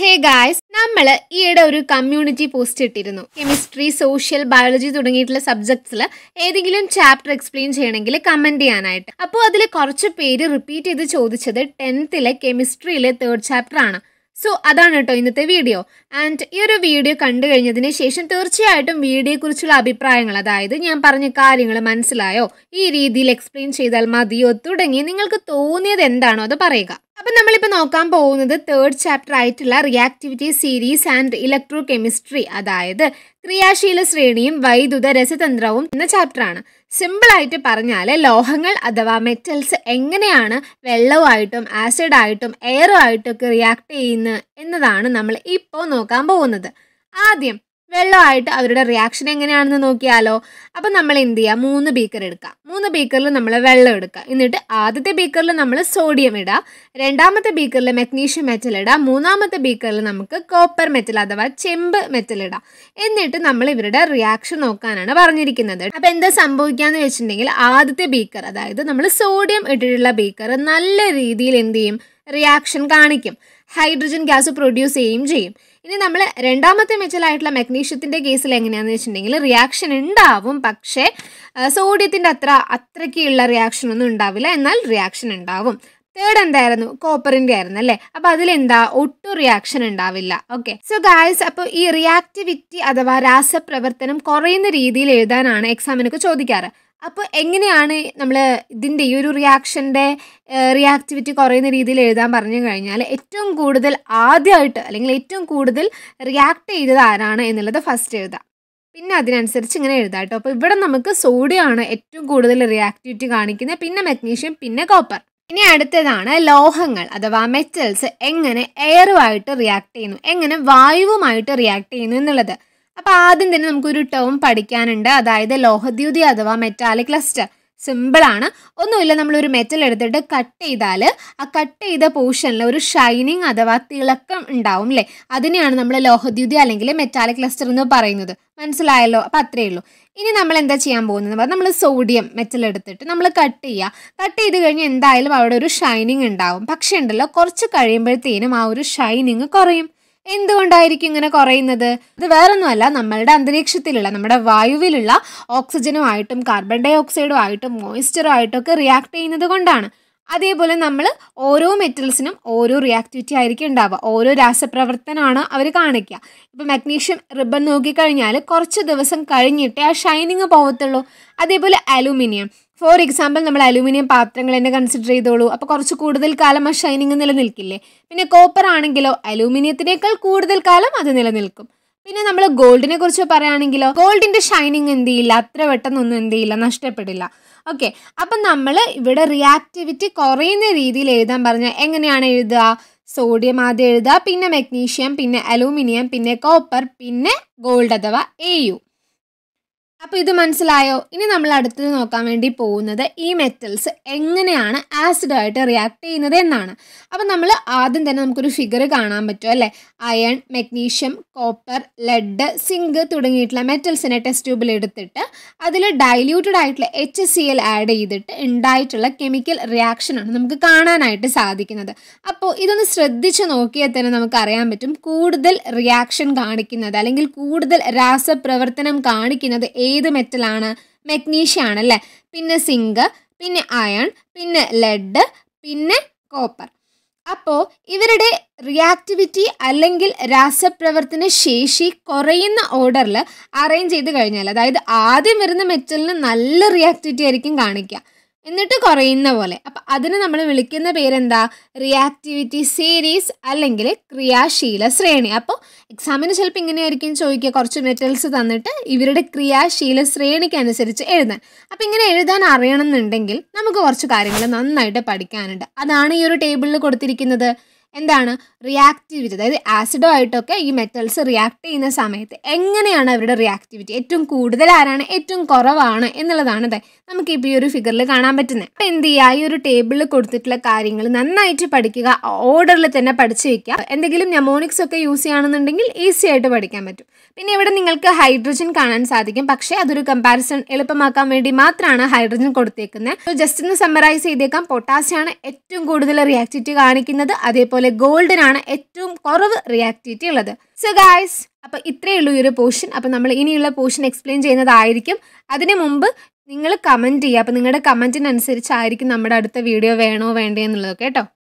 hey guys നമ്മൾ ഈയിടെ ഒരു കമ്മ്യൂണിറ്റി പോസ്റ്റ് ഇട്ടിരുന്നു കെമിസ്ട്രി സോഷ്യൽ ബയോളജി തുടങ്ങിയിട്ടുള്ള സബ്ജക്ട്സിൽ ഏതെങ്കിലും ചാപ്റ്റർ എക്സ്പ്ലെയിൻ ചെയ്യണമെങ്കിൽ കമൻറ്റ് ചെയ്യാനായിട്ട് അപ്പോൾ അതിൽ കുറച്ച് പേര് റിപ്പീറ്റ് ചെയ്ത് ചോദിച്ചത് ടെൻത്തിലെ കെമിസ്ട്രിയിലെ തേർഡ് ചാപ്റ്റർ ആണ് സോ അതാണ് കേട്ടോ ഇന്നത്തെ വീഡിയോ ആൻഡ് ഈ ഒരു വീഡിയോ കണ്ടു കഴിഞ്ഞതിന് ശേഷം തീർച്ചയായിട്ടും വീഡിയോയെക്കുറിച്ചുള്ള അഭിപ്രായങ്ങൾ അതായത് ഞാൻ പറഞ്ഞ കാര്യങ്ങൾ മനസ്സിലായോ ഈ രീതിയിൽ എക്സ്പ്ലെയിൻ ചെയ്താൽ മതിയോ തുടങ്ങി നിങ്ങൾക്ക് തോന്നിയത് എന്താണോ അത് പറയുക അപ്പം നമ്മളിപ്പോൾ നോക്കാൻ പോകുന്നത് തേർഡ് ചാപ്റ്റർ ആയിട്ടുള്ള reactivity series and electro chemistry അതായത് ക്രിയാശീല ശ്രേണിയും വൈദ്യുത രസതന്ത്രവും എന്ന ചാപ്റ്ററാണ് സിമ്പിളായിട്ട് പറഞ്ഞാൽ ലോഹങ്ങൾ അഥവാ മെറ്റൽസ് എങ്ങനെയാണ് വെള്ളവുമായിട്ടും ആസിഡായിട്ടും എയറുമായിട്ടും ഒക്കെ റിയാക്ട് ചെയ്യുന്നത് എന്നതാണ് നമ്മൾ ഇപ്പോൾ നോക്കാൻ പോകുന്നത് ആദ്യം വെള്ളമായിട്ട് അവരുടെ റിയാക്ഷൻ എങ്ങനെയാണെന്ന് നോക്കിയാലോ അപ്പം നമ്മൾ എന്ത് ചെയ്യുക മൂന്ന് ബീക്കർ എടുക്കുക മൂന്ന് ബീക്കറിൽ നമ്മൾ വെള്ളം എടുക്കുക എന്നിട്ട് ആദ്യത്തെ ബീക്കറിൽ നമ്മൾ സോഡിയം ഇടുക രണ്ടാമത്തെ ബീക്കറിൽ മെഗ്നീഷ്യം മെറ്റൽ ഇടുക മൂന്നാമത്തെ ബീക്കറിൽ നമുക്ക് കോപ്പർ മെറ്റൽ അഥവാ ചെമ്പ് മെറ്റൽ ഇടാം എന്നിട്ട് നമ്മൾ ഇവരുടെ റിയാക്ഷൻ നോക്കാനാണ് പറഞ്ഞിരിക്കുന്നത് അപ്പം എന്താ സംഭവിക്കുകയെന്ന് വെച്ചിട്ടുണ്ടെങ്കിൽ ആദ്യത്തെ ബീക്കർ അതായത് നമ്മൾ സോഡിയം ഇട്ടിട്ടുള്ള ബീക്കർ നല്ല രീതിയിൽ എന്ത് ചെയ്യും റിയാക്ഷൻ കാണിക്കും ഹൈഡ്രജൻ ഗ്യാസ് പ്രൊഡ്യൂസ് ചെയ്യുകയും ചെയ്യും ഇനി നമ്മൾ രണ്ടാമത്തെ മെച്ചലായിട്ടുള്ള മഗ്നീഷ്യത്തിൻ്റെ കേസിൽ എങ്ങനെയാണെന്ന് വെച്ചിട്ടുണ്ടെങ്കിൽ റിയാക്ഷൻ ഉണ്ടാവും പക്ഷേ സോഡിയത്തിൻ്റെ അത്ര അത്രയ്ക്കുള്ള റിയാക്ഷൻ ഒന്നും ഉണ്ടാവില്ല എന്നാൽ റിയാക്ഷൻ ഉണ്ടാവും തേർഡ് എന്തായിരുന്നു കോപ്പറിൻ്റെ ആയിരുന്നു അല്ലേ അപ്പോൾ അതിലെന്താ ഒട്ടും റിയാക്ഷൻ ഉണ്ടാവില്ല ഓക്കെ സോ ഗായ്സ് അപ്പോൾ ഈ റിയാക്ടിവിറ്റി അഥവാ രാസപ്രവർത്തനം കുറയുന്ന രീതിയിൽ എഴുതാനാണ് എക്സാമിനൊക്കെ ചോദിക്കാറ് അപ്പോൾ എങ്ങനെയാണ് നമ്മൾ ഇതിൻ്റെ ഈ ഒരു റിയാക്ഷൻ്റെ റിയാക്ടിവിറ്റി കുറയുന്ന രീതിയിൽ എഴുതാൻ പറഞ്ഞു കഴിഞ്ഞാൽ ഏറ്റവും കൂടുതൽ ആദ്യമായിട്ട് അല്ലെങ്കിൽ ഏറ്റവും കൂടുതൽ റിയാക്ട് ചെയ്തത് ആരാണ് എന്നുള്ളത് ഫസ്റ്റ് എഴുതാം പിന്നെ അതിനനുസരിച്ച് ഇങ്ങനെ എഴുതാം കേട്ടോ അപ്പോൾ ഇവിടെ നമുക്ക് സോഡിയമാണ് ഏറ്റവും കൂടുതൽ റിയാക്ടിവിറ്റി കാണിക്കുന്നത് പിന്നെ മഗ്നീഷ്യം പിന്നെ കോപ്പർ ഇനി അടുത്തതാണ് ലോഹങ്ങൾ അഥവാ മെറ്റൽസ് എങ്ങനെ എയറുമായിട്ട് റിയാക്ട് ചെയ്യുന്നു എങ്ങനെ വായുവുമായിട്ട് റിയാക്ട് ചെയ്യുന്നു എന്നുള്ളത് അപ്പോൾ ആദ്യം തന്നെ നമുക്കൊരു ടേം പഠിക്കാനുണ്ട് അതായത് ലോഹദ്യുതി അഥവാ മെറ്റാലിക് ക്ലസ്റ്റർ സിമ്പിളാണ് ഒന്നുമില്ല നമ്മളൊരു മെറ്റൽ എടുത്തിട്ട് കട്ട് ചെയ്താൽ ആ കട്ട് ചെയ്ത പോർഷനിൽ ഒരു ഷൈനിങ് അഥവാ തിളക്കം ഉണ്ടാവും അല്ലേ അതിനെയാണ് നമ്മൾ ലോഹദ്യുതി അല്ലെങ്കിൽ മെറ്റാലിക് ക്ലസ്റ്റർ എന്ന് പറയുന്നത് മനസ്സിലായല്ലോ അപ്പം അത്രയേ ഉള്ളൂ ഇനി നമ്മൾ എന്താ ചെയ്യാൻ പോകുന്നത് നമ്മൾ സോഡിയം മെറ്റൽ എടുത്തിട്ട് നമ്മൾ കട്ട് ചെയ്യുക കട്ട് ചെയ്ത് കഴിഞ്ഞ് എന്തായാലും അവിടെ ഒരു ഷൈനിങ് ഉണ്ടാവും പക്ഷേ ഉണ്ടല്ലോ കുറച്ച് കഴിയുമ്പോഴത്തേനും ആ ഒരു ഷൈനിങ് കുറയും എന്തുകൊണ്ടായിരിക്കും ഇങ്ങനെ കുറയുന്നത് ഇത് വേറൊന്നുമല്ല നമ്മളുടെ അന്തരീക്ഷത്തിലുള്ള നമ്മുടെ വായുവിലുള്ള ഓക്സിജനുമായിട്ടും കാർബൺ ഡൈ ഓക്സൈഡുമായിട്ടും ആയിട്ടും ഒക്കെ റിയാക്ട് ചെയ്യുന്നത് കൊണ്ടാണ് അതേപോലെ നമ്മൾ ഓരോ മെറ്റൽസിനും ഓരോ റിയാക്ടിവിറ്റി ആയിരിക്കും ഉണ്ടാവുക ഓരോ രാസപ്രവർത്തനമാണ് അവർ കാണിക്കുക ഇപ്പം മഗ്നീഷ്യം റിബൺ നോക്കിക്കഴിഞ്ഞാൽ കുറച്ച് ദിവസം കഴിഞ്ഞിട്ടേ ആ ഷൈനിങ് പോകത്തുള്ളൂ അതേപോലെ അലുമിനിയം ഫോർ എക്സാമ്പിൾ നമ്മൾ അലൂമിനിയം പാത്രങ്ങൾ തന്നെ കൺസിഡർ ചെയ്തോളൂ അപ്പോൾ കുറച്ച് കൂടുതൽ കാലം ആ ഷൈനിങ് നിലനിൽക്കില്ലേ പിന്നെ കോപ്പർ ആണെങ്കിലോ അലൂമിനിയത്തിനേക്കാൾ കൂടുതൽ കാലം അത് നിലനിൽക്കും പിന്നെ നമ്മൾ ഗോൾഡിനെ കുറിച്ച് പറയുകയാണെങ്കിലോ ഗോൾഡിൻ്റെ ഷൈനിങ് എന്ത് ചെയ്യില്ല അത്ര പെട്ടെന്നൊന്നും എന്ത് ചെയ്യില്ല നഷ്ടപ്പെടില്ല ഓക്കെ അപ്പം നമ്മൾ ഇവിടെ റിയാക്ടിവിറ്റി കുറയുന്ന രീതിയിൽ എഴുതാൻ പറഞ്ഞാൽ എങ്ങനെയാണ് എഴുതുക സോഡിയം ആദ്യം എഴുതുക പിന്നെ മെഗ്നീഷ്യം പിന്നെ അലൂമിനിയം പിന്നെ കോപ്പർ പിന്നെ ഗോൾഡ് അഥവാ എ യു അപ്പോൾ ഇത് മനസ്സിലായോ ഇനി നമ്മൾ അടുത്തത് നോക്കാൻ വേണ്ടി പോകുന്നത് ഈ മെറ്റൽസ് എങ്ങനെയാണ് ആസിഡായിട്ട് റിയാക്ട് ചെയ്യുന്നത് എന്നാണ് അപ്പോൾ നമ്മൾ ആദ്യം തന്നെ നമുക്കൊരു ഫിഗർ കാണാൻ പറ്റും അല്ലേ iron magnesium copper lead zinc തുടങ്ങിയിട്ടുള്ള മെറ്റൽസിനെ ടെസ്റ്റ് ട്യൂബിൽ എടുത്തിട്ട് അതിൽ ഡൈല്യൂട്ടഡ് ആയിട്ടുള്ള എച്ച് സി എൽ ആഡ് ചെയ്തിട്ട് ഉണ്ടായിട്ടുള്ള കെമിക്കൽ റിയാക്ഷനാണ് നമുക്ക് കാണാനായിട്ട് സാധിക്കുന്നത് അപ്പോൾ ഇതൊന്ന് ശ്രദ്ധിച്ച് നോക്കിയാൽ തന്നെ നമുക്ക് അറിയാൻ പറ്റും കൂടുതൽ റിയാക്ഷൻ കാണിക്കുന്നത് അല്ലെങ്കിൽ കൂടുതൽ രാസപ്രവർത്തനം കാണിക്കുന്നത് ഏത് മെറ്റലാണ് മെഗ്നീഷ്യ ആണല്ലേ പിന്നെ സിങ്ക് പിന്നെ അയൺ പിന്നെ ലെഡ് പിന്നെ കോപ്പർ അപ്പോൾ ഇവരുടെ റിയാക്ടിവിറ്റി അല്ലെങ്കിൽ രാസപ്രവർത്തന ശേഷി കുറയുന്ന ഓർഡറിൽ അറേഞ്ച് ചെയ്ത് കഴിഞ്ഞാൽ അതായത് ആദ്യം വരുന്ന മെറ്റലിന് നല്ല റിയാക്ടിവിറ്റി ആയിരിക്കും കാണിക്കുക എന്നിട്ട് കുറയുന്ന പോലെ അപ്പം അതിന് നമ്മൾ വിളിക്കുന്ന പേരെന്താ റിയാക്ടിവിറ്റി സീരീസ് അല്ലെങ്കിൽ ക്രിയാശീല ശ്രേണി അപ്പോൾ എക്സാമിന് ചിലപ്പോൾ ഇങ്ങനെയായിരിക്കും ചോദിക്കുക കുറച്ച് മെറ്റൽസ് തന്നിട്ട് ഇവരുടെ ക്രിയാശീല ശ്രേണിക്കനുസരിച്ച് എഴുതാൻ അപ്പം ഇങ്ങനെ എഴുതാൻ അറിയണം എന്നുണ്ടെങ്കിൽ നമുക്ക് കുറച്ച് കാര്യങ്ങൾ നന്നായിട്ട് പഠിക്കാനുണ്ട് അതാണ് ഈ ഒരു ടേബിളിൽ കൊടുത്തിരിക്കുന്നത് എന്താണ് റിയാക്ടിവിറ്റി അതായത് ആസിഡോ ആയിട്ടൊക്കെ ഈ മെറ്റൽസ് റിയാക്ട് ചെയ്യുന്ന സമയത്ത് എങ്ങനെയാണ് അവരുടെ റിയാക്ടിവിറ്റി ഏറ്റവും കൂടുതൽ ആരാണ് ഏറ്റവും കുറവാണ് എന്നുള്ളതാണ് അതെ ഇപ്പോൾ ഈ ഒരു ഫിഗറിൽ കാണാൻ പറ്റുന്നത് അപ്പോൾ എന്ത് ചെയ്യുക ഈ ഒരു ടേബിളിൽ കൊടുത്തിട്ടുള്ള കാര്യങ്ങൾ നന്നായിട്ട് പഠിക്കുക ഓർഡറിൽ തന്നെ പഠിച്ചു വയ്ക്കുക എന്തെങ്കിലും നെമോണിക്സ് ഒക്കെ യൂസ് ചെയ്യുകയാണെന്നുണ്ടെങ്കിൽ ഈസി ആയിട്ട് പഠിക്കാൻ പറ്റും പിന്നെ ഇവിടെ നിങ്ങൾക്ക് ഹൈഡ്രജൻ കാണാൻ സാധിക്കും പക്ഷേ അതൊരു കമ്പാരിസൺ എളുപ്പമാക്കാൻ വേണ്ടി മാത്രമാണ് ഹൈഡ്രജൻ കൊടുത്തേക്കുന്നത് ജസ്റ്റ് ഒന്ന് സമ്മറൈസ് ചെയ്തേക്കാം പൊട്ടാസ്യം ഏറ്റവും കൂടുതൽ റിയാക്ടിവിറ്റി കാണിക്കുന്നത് അതേപോലെ അതുപോലെ ഗോൾഡിനാണ് ഏറ്റവും കുറവ് റിയാക്ടിവിറ്റി ഉള്ളത് സോ ഗായ്സ് അപ്പോൾ ഇത്രയേ ഉള്ളൂ ഈ ഒരു പോർഷൻ അപ്പോൾ നമ്മൾ ഇനിയുള്ള പോർഷൻ എക്സ്പ്ലെയിൻ ചെയ്യുന്നതായിരിക്കും അതിനു മുമ്പ് നിങ്ങൾ കമൻറ്റ് ചെയ്യുക അപ്പോൾ നിങ്ങളുടെ കമൻറ്റിനനുസരിച്ചായിരിക്കും നമ്മുടെ അടുത്ത വീഡിയോ വേണോ വേണ്ടേ എന്നുള്ളത് കേട്ടോ